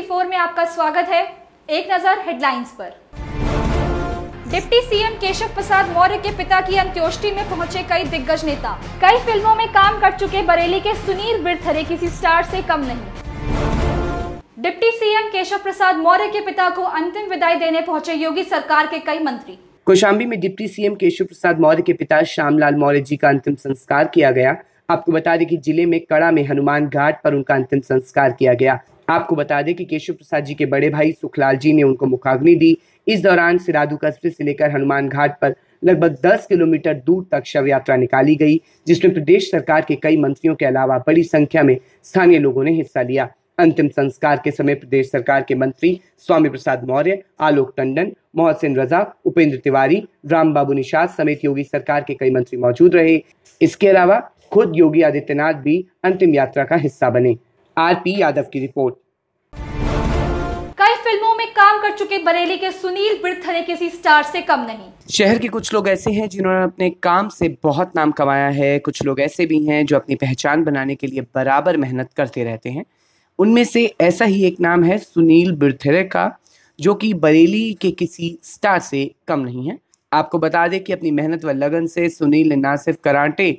24 में आपका स्वागत है एक नजर हेडलाइंस पर डिप्टी सीएम केशव प्रसाद मौर्य के पिता की अंत्योष्टि में पहुंचे कई दिग्गज नेता कई फिल्मों में काम कर चुके बरेली के सुनील बिरथरे किसी स्टार से कम नहीं डिप्टी सीएम केशव प्रसाद मौर्य के पिता को अंतिम विदाई देने पहुंचे योगी सरकार के कई मंत्री कोशाम्बी में डिप्टी सीएम केशव प्रसाद मौर्य के पिता श्यामलाल मौर्य जी का अंतिम संस्कार किया गया आपको बता दें कि जिले में कड़ा में हनुमान घाट पर उनका अंतिम संस्कार किया गया आपको बता दें कि केशव प्रसाद जी के बड़े भाई सुखलाल जी ने उनको मुखाग्नि दी इस दौरान सिरादू कस्बे से लेकर हनुमान घाट पर लगभग 10 किलोमीटर दूर तक शव यात्रा निकाली गई जिसमें प्रदेश सरकार के कई मंत्रियों के अलावा बड़ी संख्या में स्थानीय लोगों ने हिस्सा लिया अंतिम संस्कार के समय प्रदेश सरकार के मंत्री स्वामी प्रसाद मौर्य आलोक टंडन मोहसिन रजा उपेंद्र तिवारी राम बाबू निषाद समेत योगी सरकार के कई मंत्री मौजूद रहे इसके अलावा खुद योगी आदित्यनाथ भी अंतिम यात्रा का हिस्सा बने आरपी यादव की रिपोर्ट कई फिल्मों में काम कर चुके बरेली के सुनील बिरथरे किसी स्टार से कम नहीं शहर के कुछ लोग ऐसे हैं जिन्होंने अपने काम से बहुत नाम कमाया है कुछ लोग ऐसे भी हैं जो अपनी पहचान बनाने के लिए बराबर मेहनत करते रहते हैं उनमें से ऐसा ही एक नाम है सुनील बिरथरे का जो कि बरेली के किसी स्टार से कम नहीं है आपको बता दें कि अपनी मेहनत व लगन से सुनील ने ना सिर्फ कराटे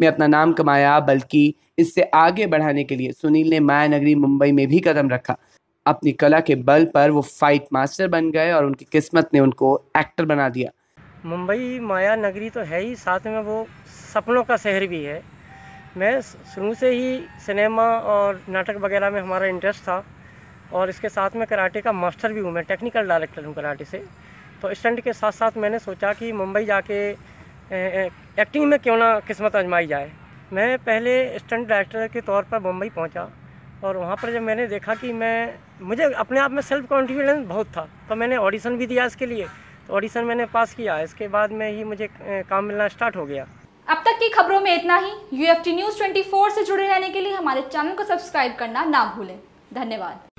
में अपना नाम कमाया बल्कि इससे आगे बढ़ाने के लिए सुनील ने माया नगरी मुंबई में भी कदम रखा अपनी कला के बल पर वो फाइट मास्टर बन गए और उनकी किस्मत ने उनको एक्टर बना दिया मुंबई माया नगरी तो है ही साथ में वो सपनों का शहर भी है मैं शुरू से ही सिनेमा और नाटक वगैरह में हमारा इंटरेस्ट था और इसके साथ में कराटे का मास्टर भी हूँ मैं टेक्निकल डायरेक्टर हूँ कराटे से तो स्टंट के साथ साथ मैंने सोचा कि मुंबई जाके एक्टिंग में क्यों ना किस्मत आजमाई जाए मैं पहले स्टंट डायरेक्टर के तौर पर मुंबई पहुंचा और वहाँ पर जब मैंने देखा कि मैं मुझे अपने आप में सेल्फ कॉन्फिडेंस बहुत था तो मैंने ऑडिशन भी दिया इसके लिए तो ऑडिशन मैंने पास किया इसके बाद में ही मुझे काम मिलना स्टार्ट हो गया अब तक की खबरों में इतना ही U F T news twenty से जुड़े रहने के लिए हमारे चैनल को सब्सक्राइब करना ना भूलें धन्यवाद